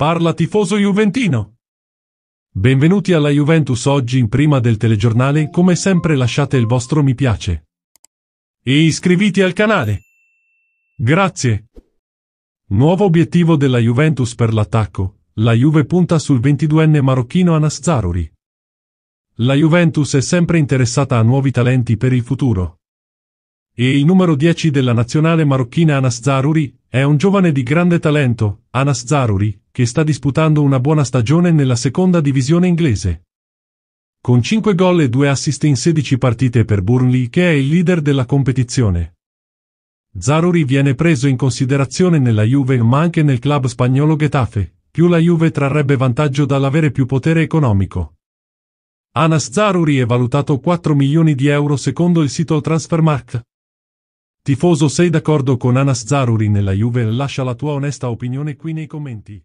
Parla tifoso juventino. Benvenuti alla Juventus oggi in prima del telegiornale, come sempre lasciate il vostro mi piace. E iscriviti al canale. Grazie. Nuovo obiettivo della Juventus per l'attacco. La Juve punta sul 22enne marocchino Anas Zaruri. La Juventus è sempre interessata a nuovi talenti per il futuro. E il numero 10 della nazionale marocchina Anas Zaruri, è un giovane di grande talento, Anas Zaruri, che sta disputando una buona stagione nella seconda divisione inglese. Con 5 gol e 2 assist in 16 partite per Burnley che è il leader della competizione. Zaruri viene preso in considerazione nella Juve ma anche nel club spagnolo Getafe, più la Juve trarrebbe vantaggio dall'avere più potere economico. Anas Zaruri è valutato 4 milioni di euro secondo il sito Transfermarkt. Tifoso sei d'accordo con Anas Zaruri nella Juve? Lascia la tua onesta opinione qui nei commenti.